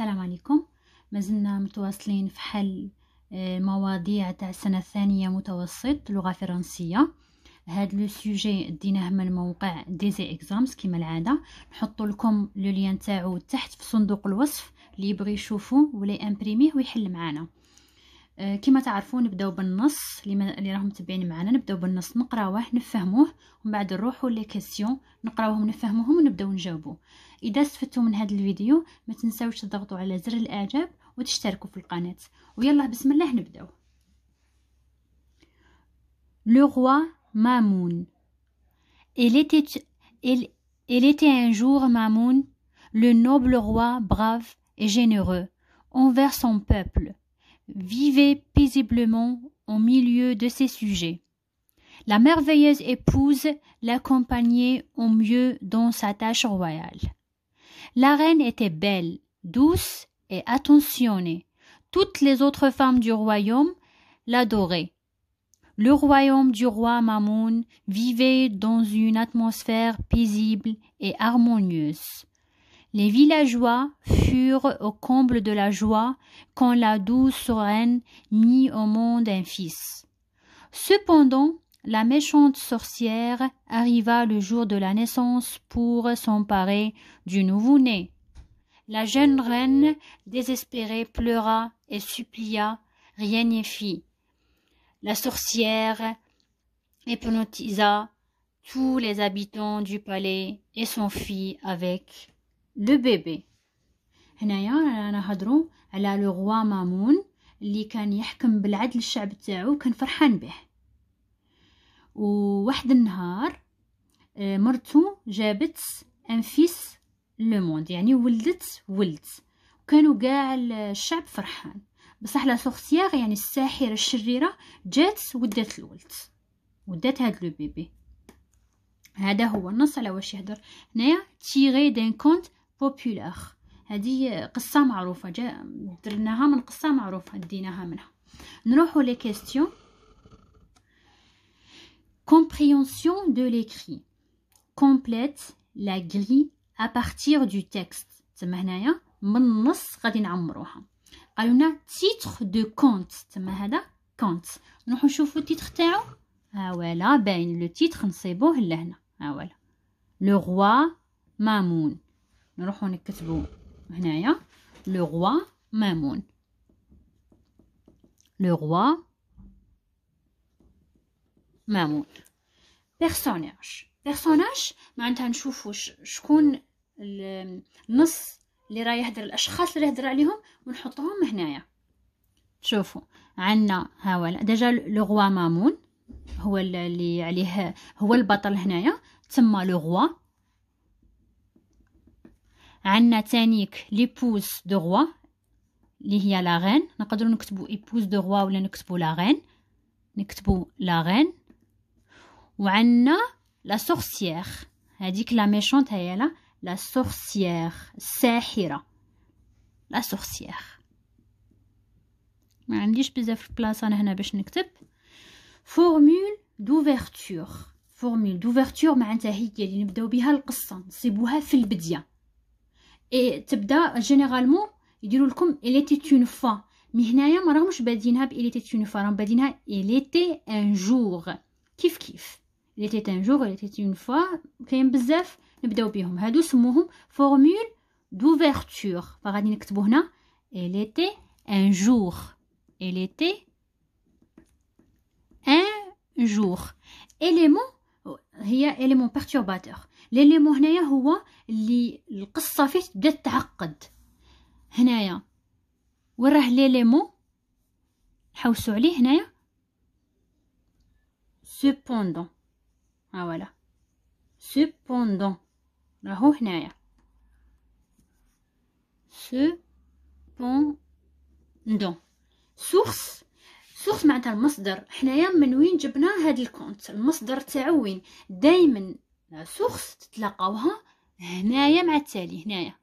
السلام عليكم مازلنا متواصلين في حل آه، مواضيع تاع السنة الثانية متوسط لغة فرنسية هاد لو سوجي ديناه من موقع ديزي اكزامز كما العادة نحط لكم لو لين تاعو تحت في صندوق الوصف اللي يبغي يشوفو ولا امبريميه ويحل معانا آه، كما تعرفون نبداو بالنص اللي راهم متبعين معنا نبداو بالنص نقراوه نفهموه ومن بعد نروحوا لي نقراوهم نفهموهم ونبداو نجاوبو اذا استفدتوا من هذا الفيديو ما تنساوش تضغطوا على زر الاعجاب وتشتركوا في القناه ويلا بسم الله نبداو لو روا مامون Il était, il était un jour Mamoun, le noble roi brave et généreux envers son peuple. vivait paisiblement au milieu de ses sujets. La merveilleuse épouse l'accompagnait au mieux dans sa tâche royale. La reine était belle, douce et attentionnée. Toutes les autres femmes du royaume l'adoraient. Le royaume du roi Mamoun vivait dans une atmosphère paisible et harmonieuse. Les villageois furent au comble de la joie quand la douce reine mit au monde un fils. Cependant, la méchante sorcière arriva le jour de la naissance pour s'emparer du nouveau-né. La jeune reine, désespérée, pleura et supplia, rien n'y fit. La sorcière hypnotisa tous les habitants du palais et fit avec لو بيبي هنايا رانا هضروا على لو غوا مامون اللي كان يحكم بالعدل الشعب تاعو كان فرحان به وواحد النهار آه، مرتو جابت انفيس لو موند يعني ولدت ولد وكانوا كاع الشعب فرحان بصح لا سورتيير يعني الساحره الشريره جات ودات الولد ودات هاد لو بيبي هذا هو النص على واش يهضر هنايا تيغي دان كونت بوبيولار هذه قصة معروفة جا درناها من قصة معروفة ديناها منها نروحو لي كيستيون كومبريونسيون دو ليكري كومبليت لا غري ا بارتير دو تيكست تما هنايا من النص غادي نعمروها قالونا لنا دو كونت تما هذا كونت نروحو نشوفو التيتر تاعو ها ولا باين لو تيتر نصيبوه لهنا ها ولا لو روا مامون نروحو نكتبو هنايا لو غوا مامون لو غوا مامون بيرسوناج بيرسوناج معناتها نشوفو شكون النص اللي راه يهدر الاشخاص اللي يهدر عليهم ونحطهم هنايا شوفوا عندنا هاو ديجا لو غوا مامون هو اللي عليه هو البطل هنايا تما لو غوا عندنا تانيك ليبوز دو غوا اللي هي لا نقدرو نقدروا نكتبوا ايبوز دو غوا ولا نكتبوا لا نكتبو نكتبوا لا وعندنا لا سورسيير هذيك لا ميشونت هي لا سورسيير الساحره لا سورسيير ما عنديش بزاف بلاصه انا هنا باش نكتب فورمول دوفيرتور فورمول دوفيرتور معناتها هي اللي نبداو بها القصه نصيبوها في البدايه اي تبدا جينيرالمون يديروا لكم اليتي اون فوا مي هنايا ما راهمش بادينها باليتي اون فوا راهم بادينها اليتي ان جور كيف كيف اليتي ان جور اليتي اون فوا كاين بزاف نبداو بهم هادو سموهم فورمول دوفيرتور فغادي نكتبو هنا اليتي ان جور اليتي ان جور اليمون هي اليمون بيرتورباتور اليمون هنايا هو اللي القصه فيه تبدا تعقد هنايا وراه ليليمون حوسوا عليه هنايا سوبوندون ها فوالا سوبوندون راهو هنايا سوبوندون سورس سورس معناتها المصدر حنايا من وين جبنا هاد الكونت المصدر تاعو وين دائما سورس تتلاقاوها هنايا مع التالي هنايا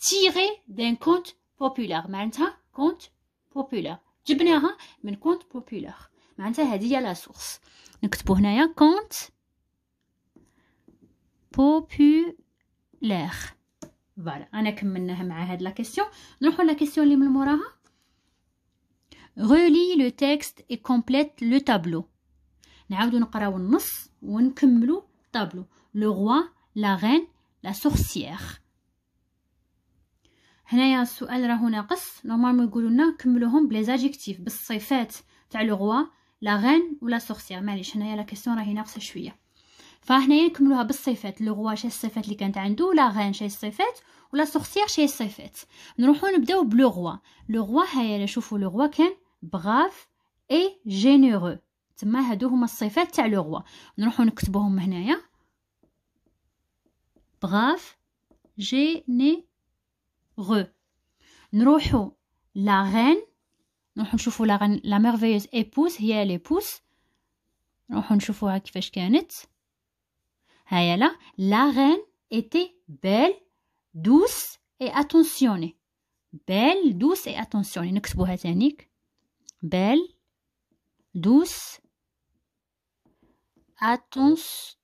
تيغي دان كونت بوبولار معناتها كونت بوبولار جبناها من كونت بوبولار معناتها هذه هي لا سورس نكتبو هنايا كونت بوبولار فوالا انا كملناها مع هاد لا كيسيون نروحو لا كيسيون اللي من موراها relie le texte et complète le tableau نعاودو نقراو النص ونكملو الطابلو لو روا لا رين لا سورسيير هنايا السؤال راهو ناقص نورمالمون يقولوا لنا كملوهم بلي زادجيكتيف بالصفات تاع لو روا لا رين ولا سورسيير معليش هنايا لا كيسيون راهي ناقصه شويه فهنايا نكملوها بالصفات لو روا شي الصفات اللي كانت عنده لا رين شي الصفات ولا سورسيير شي الصفات نروحو نبداو بلو روا لو روا هيا شوفوا لو روا كان بغاف اي جينيرو تما هادو هما الصفات تاع لو نروحو نكتبوهم هنايا بغاف جينيرو نروحو لا غين نروحو نشوفو لا غين لا ميرفيوز ايبوس هي ليبوس نروحو نشوفوها كيفاش كانت هيا لا لا غين était belle, douce et attentionnée. Belle, douce et attentionnée. نكتبوها تانيك. belle, douce, attentionnée.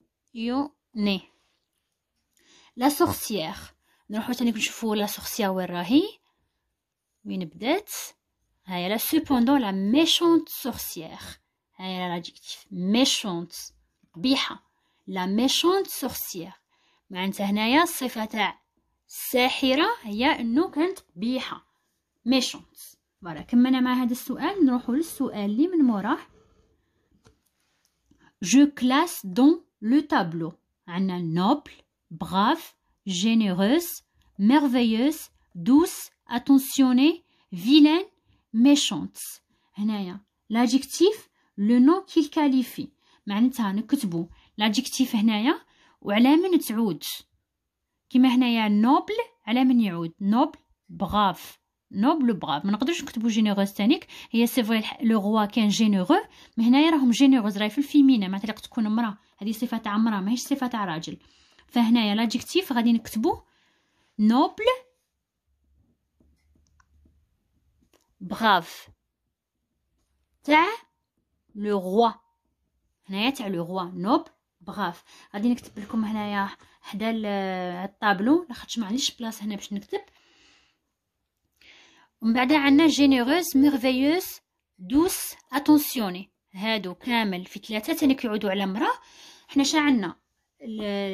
لا سورسيير نروحو تاني نشوفو لا سورسيير وين راهي وين بدات هاي لا سوبوندون لا ميشونت سورسيير هاي لادجيكتيف ميشونت قبيحة لا ميشونت سورسيير معناتها هنايا الصفة تاع الساحرة هي انه كانت قبيحة ميشونت فوالا كملنا مع هذا السؤال نروحوا للسؤال اللي من موراه جو كلاس دون لو تابلو عندنا نوبل براف جينيروس ميرفيوس دوس اتونسيوني فيلين ميشونت هنايا لاجيكتيف لو نو كي كاليفي معناتها نكتبو لاجيكتيف هنايا وعلى من تعود كيما هنايا نوبل على من يعود نوبل براف نوبل بغاف ما نقدرش نكتبوا جينيروز تانيك هي سي فري لو روا كان جينيرو مي هنايا راهم جينيروز راهي في الفيمينا مع قد تكون امراه هذه صفه تاع امراه ماهيش صفه تاع راجل فهنايا لاجيكتيف غادي نكتبو نوبل براف تاع لو روا هنايا تاع لو روا نوب بغاف غادي نكتب لكم هنايا حدا الطابلو لاخاطش معليش بلاصه هنا باش نكتب ومن بعدها عندنا جينيروس ميرفيوس دوس اتونسيوني هادو كامل في ثلاثه تاني كيعودوا على مرا حنا ش عندنا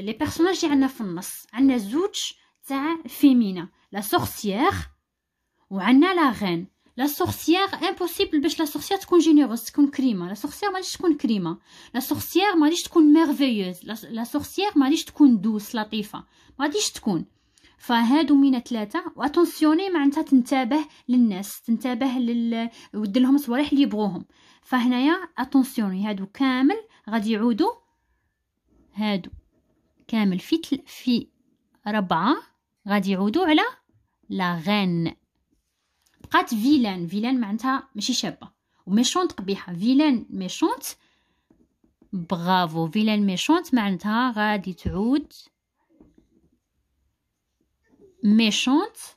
لي بيرسوناج عندنا في النص عندنا زوج تاع فيمينا لا سورسيير وعندنا لا غين لا سورسيير امبوسيبل باش لا سورسيير تكون جينيروس تكون كريمه لا سورسيير ماليش تكون كريمه لا سورسيير ماليش تكون ميرفيوز لا سورسيير ماليش تكون دوس لطيفه ماليش تكون فهادو من ثلاثه واتونسيوني معناتها تنتبه للناس تنتبه لل ود لهم الصوالح اللي يبغوهم فهنايا اتونسيوني هادو كامل غادي يعودوا هادو كامل في تل... في ربعه غادي يعودوا على لا غين بقات فيلان فيلان معناتها ماشي شابه وميشونت قبيحه فيلان ميشونت برافو فيلان ميشونت معناتها غادي تعود méchante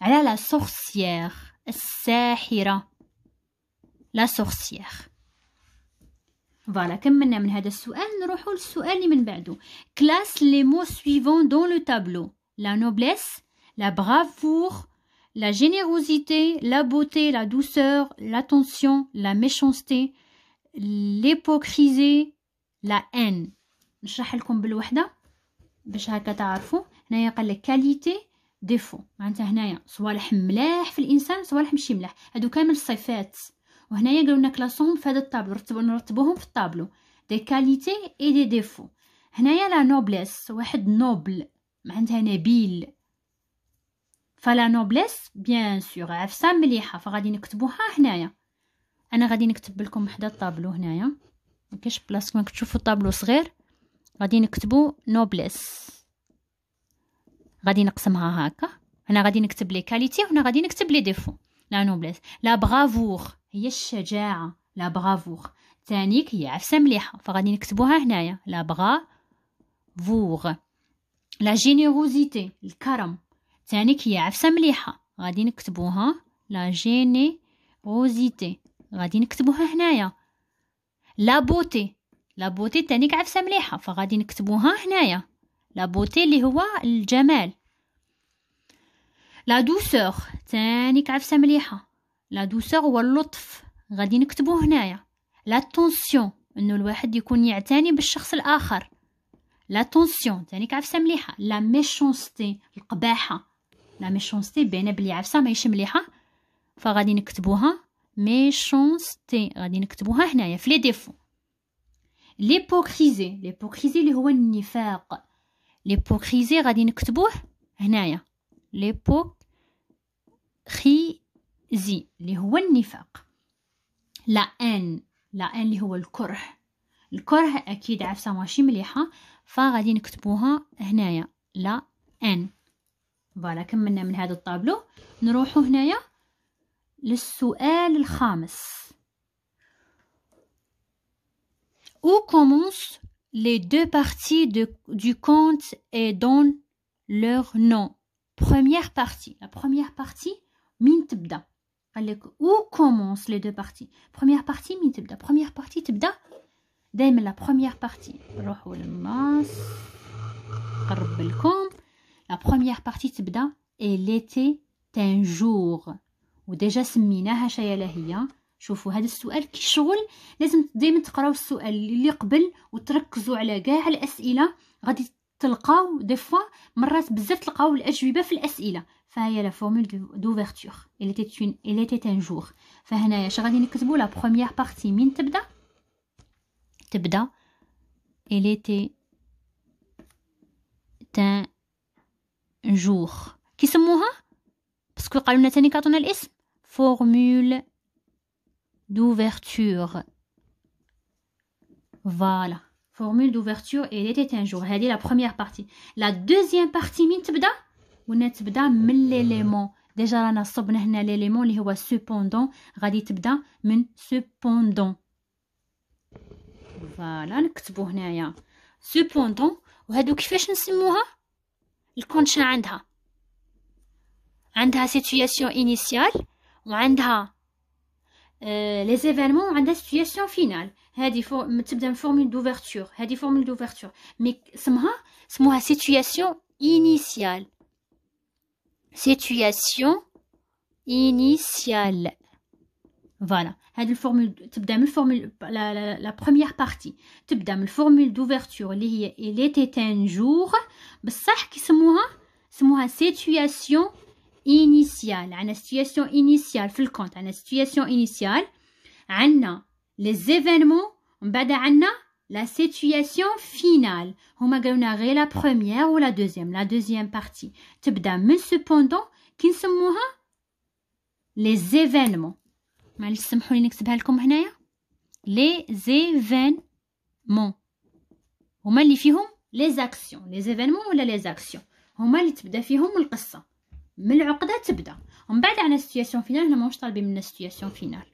elle à la sorcière la sorcière Voilà, Classe les mots suivants dans le tableau. La noblesse, la bravoure, la générosité, la beauté, la douceur, l'attention, la méchanceté, l'hypocrisie, la haine. هنايا قال لك كاليتي ديفو معناتها هنايا صوالح ملاح في الانسان صوالح ماشي ملاح هادو كامل صفات وهنايا قالوا لنا كلاصوهم في هذا الطابلو رتبو نرتبوهم في الطابلو دي كاليتي اي دي ديفو هنايا لا نوبليس واحد نوبل معناتها نبيل فلا نوبليس بيان سور عفسه مليحه فغادي نكتبوها هنايا انا غادي نكتب لكم حدا الطابلو هنايا ما كاينش بلاصه كما كتشوفوا الطابلو صغير غادي نكتبو نوبليس غادي نقسمها هكا هنا غادي نكتب لي كاليتي وهنا غادي نكتب لي ديفو لا نوبليس لا برافور هي الشجاعه لا برافور تانيك هي عفسه مليحه فغادي نكتبوها هنايا لا برافور لا جينيروزيتي الكرم تانيك هي عفسه مليحه غادي نكتبوها لا جينيروزيتي غادي نكتبوها هنايا لا بوتي لا بوتي تانيك عفسه مليحه فغادي نكتبوها هنايا لا بوتي اللي هو الجمال لا دوسور تاني كعفسه مليحه لا دوسور هو اللطف غادي نكتبوه هنايا لا تونسيون انه الواحد يكون يعتني بالشخص الاخر لا تونسيون تاني كعفسه مليحه لا ميشونستي القباحه لا ميشونستي باينه بلي عفسه ماهيش مليحه فغادي نكتبوها ميشونستي غادي نكتبوها هنايا في لي ديفو ليبوكريزي ليبوكريزي اللي هو النفاق ليبوكريزي غادي نكتبوه هنايا ليبوكريزي اللي هو النفاق لا ان لا ان اللي هو الكره الكره اكيد عفسه ماشي مليحه فغادي نكتبوها هنايا لا ان فوالا كملنا من هذا الطابلو نروحو هنايا للسؤال الخامس او كومونس Les deux parties du conte et donnent leur nom. Première partie. La première partie, min Allez, Où commencent les deux parties Première partie, min Première partie, tibda. Dame la première partie. La première partie لكم la et l'été un jour ou déjà mina هي شوفوا هذا السؤال كي شغل لازم دائما تقراو السؤال اللي قبل وتركزوا على كاع الاسئله غادي تلقاو دي فوا مرات بزاف تلقاو الاجوبه في الاسئله فهي لا فورمول دوفيرتور اللي تيتون اللي ان جور فهنايا اش غادي نكتبوا لا بروميير بارتي من تبدا تبدا elle تي تان jour كيسموها باسكو قالوا لنا ثاني كاتونا الاسم فورمول d'ouverture. Voilà. Formule d'ouverture, il était un jour. C'est la première partie. La deuxième partie, min on Ou net tbda min l'élément. Déjà, là, on a l'élément, qui est cependant. Gadi tbda min cependant. Voilà, n'ktbu hnaya. Cependant, ou hadou kifesh n'simouha? Le conchin عندها. عندها situation initiale, ou عندها euh, les événements ont des situations finales. C'est une formule d'ouverture. C'est une formule d'ouverture. Mais c'est ma situation initiale. Situation initiale. Voilà. C'est formule, formule la, première partie. C'est une formule d'ouverture. Il était un jour. C'est bah, la situation initiale la situation initiale في الكونت la situation initiale عنا les événements on بعد la situation finale on va la première ou la deuxième la deuxième partie تبدا من cependant كي نسموها hein? les événements hein? les événements هما اللي فيهم les actions les événements ou les actions on اللي تبدا فيهم actions. من العقدة تبدا ومن بعد عندنا سيتياسيون فينال حنا la طالبين finale.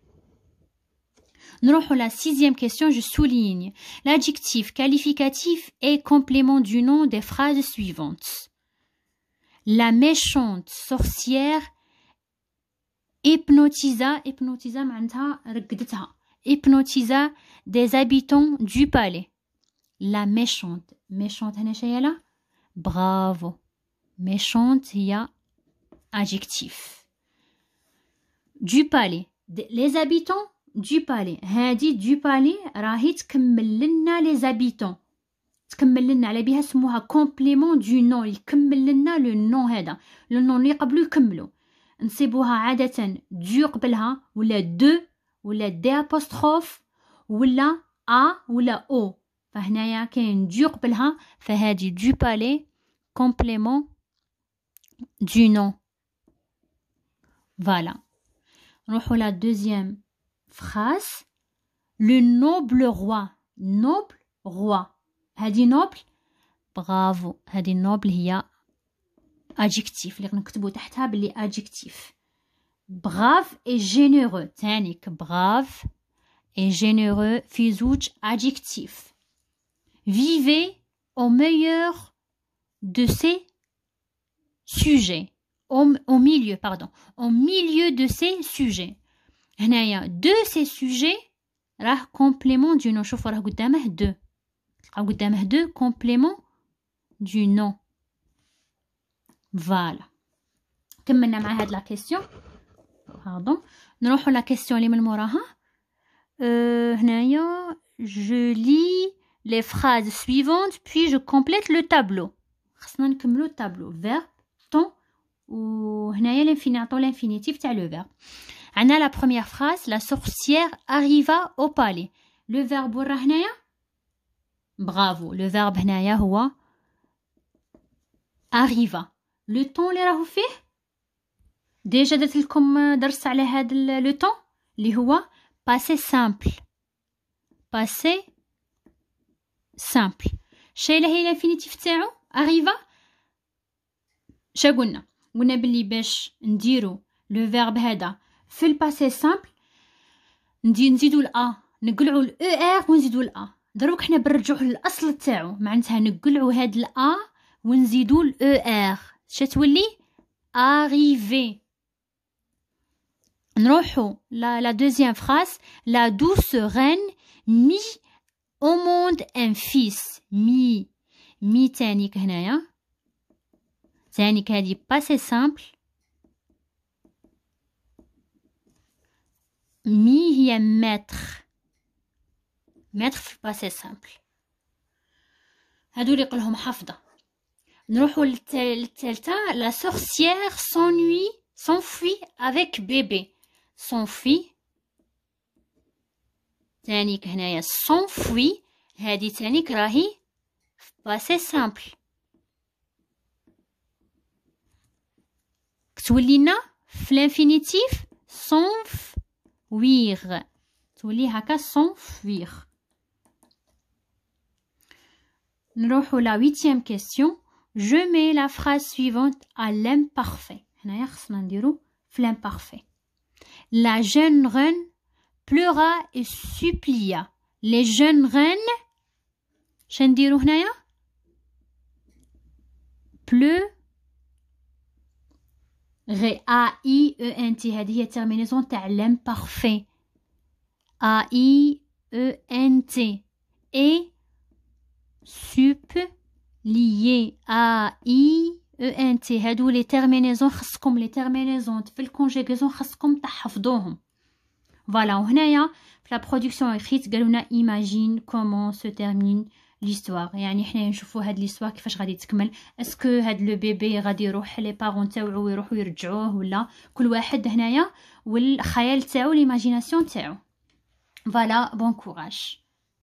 Nous فينال à la sixième question. Je souligne. l'adjectif qualificatif et complément du nom des phrases suivantes la méchante sorcière hypnotisa hypnotisa hypnotisa des habitants du palais la méchante méchante bravo méchante برافو méchante هي adjectif. Du palais. Les habitants du palais. Hadi hein, du palais, rahit kmellenna les habitants. Tkmellenna, la biha smouha complément du nom. Il kmellenna le nom hada. Le nom li kablu kmelo. Nsebouha adatan du kbelha, ou la de, ou la de apostrophe, ou la a, ou la o. فهنايا كاين دو قبلها فهادي du palais كومبليمون du nom voilà. la deuxième phrase. Le noble roi. Noble roi. Hadi noble Bravo. Hadi noble a adjectif a adjectif brave et généreux Tanik. brave et généreux Fizouch. adjectif vivez au meilleur de ces sujets au, milieu, pardon, au milieu de ces sujets. De ces sujets, راه complément du nom. شوفوا راه قدامه deux. complément du nom. Voilà. كملنا مع marqué la question. Pardon. نروحوا لا la اللي من موراها. je lis les phrases suivantes puis je complète le tableau. خصنا le tableau vert. وهنايا لانفيني عطو لانفينيتيف تاع لو فيرب عندنا لا بروميير فراس لا سورسيير اريفا او بالي لو فيرب ورا هنايا برافو لو فيرب هنايا هو اريفا لو طون اللي راهو فيه ديجا درت لكم درس على هذا لو طون اللي هو باسي سامبل باسي سامبل شايله هي الانفينيتيف تاعو اريفا شا قلنا قلنا بلي باش نديرو لو فيرب هذا في الباسي سامبل ندي نزيدو الا نقلعو الاو ار ونزيدو الا دروك حنا بنرجعو للاصل تاعو معناتها نقلعو هاد الا ونزيدو الاو ار شتولي اريفي نروحو لا لا دوزيام فراس لا دوس رين مي او موند ان فيس مي مي تانيك هنايا C'est un pas simple. Mi est pas assez simple. Adoulé Kolhom Hafda. La sorcière s'ennuie, s'enfuit avec bébé. S'enfuit. S'enfuit. S'enfuit. S'enfuit. S'enfuit. S'enfuit. S'enfuit. S'enfuit. S'enfuit. Soulina, l'infinitif, s'enfuir. Souliraca s'enfuir. Nous allons à la huitième question. Je mets la phrase suivante à l'imparfait. dit La jeune reine pleura et supplia. Les jeunes reines, je ce qu'on dit Ré-A-I-E-N-T, t cest la terminaison A-I-E-N-T sup A-I-E-N-T, t cest les terminaisons la conjugaison de la conjugaison de la conjugaison voilà hein. la production la ليستواغ يعني حنايا نشوفوا هاد ليستواغ كيفاش غادي تكمل اسكو هاد لو بيبي غادي يروح لي بارون تاوعو يروحوا يرجعوه ولا كل واحد هنايا والخيال تاعو ليماجيناسيون تاعو فوالا بون كوراج